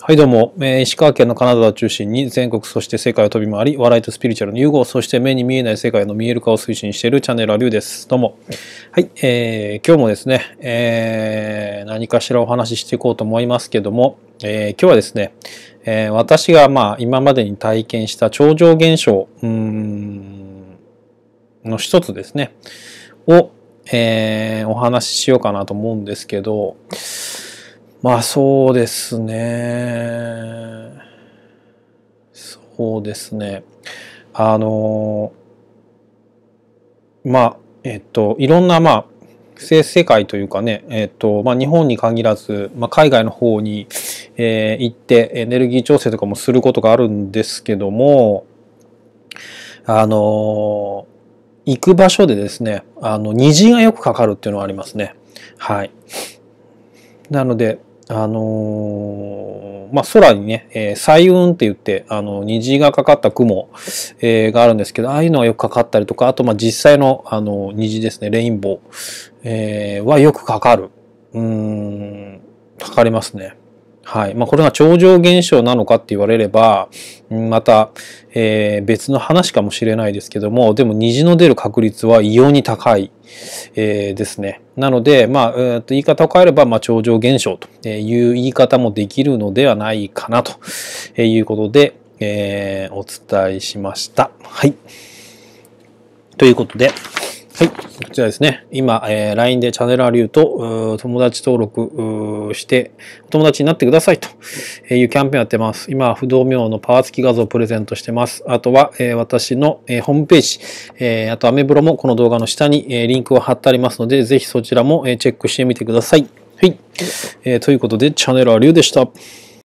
はいどうも、えー、石川県の金沢を中心に全国そして世界を飛び回り笑いとスピリチュアルの融合そして目に見えない世界の見える化を推進しているチャンネルはリュウですどうもはい、えー、今日もですね、えー、何かしらお話ししていこうと思いますけども、えー、今日はですね、えー、私がまあ今までに体験した超常現象うんの一つですねを、えー、お話ししようかなと思うんですけど、まあそうですね。そうですね。あの、まあ、えっと、いろんな、まあ、世界というかね、えっと、まあ、日本に限らず、まあ、海外の方に、えー、行ってエネルギー調整とかもすることがあるんですけども、あの、行く場所でですね、あの、虹がよくかかるっていうのはありますね。はい。なので、あのー、まあ、空にね、えー、彩雲って言って、あの、虹がかかった雲、えー、があるんですけど、ああいうのはよくかかったりとか、あと、ま、実際の、あの、虹ですね、レインボー、えー、はよくかかる。うん、かかりますね。はい。まあ、これが超常現象なのかって言われれば、また、えー、別の話かもしれないですけども、でも虹の出る確率は異様に高い、えー、ですね。なので、まあ、えー、と言い方を変えれば、まあ、超常現象という言い方もできるのではないかなということで、えー、お伝えしました。はい。ということで、はい。こちらですね。今、えー、LINE でチャンネルアリューと、友達登録して、お友達になってくださいというキャンペーンやってます。今、不動明のパワー付き画像をプレゼントしてます。あとは、えー、私の、えー、ホームページ、えー、あとアメブロもこの動画の下に、えー、リンクを貼ってありますので、ぜひそちらも、えー、チェックしてみてください。はい。えー、ということで、チャンネルアリューでした。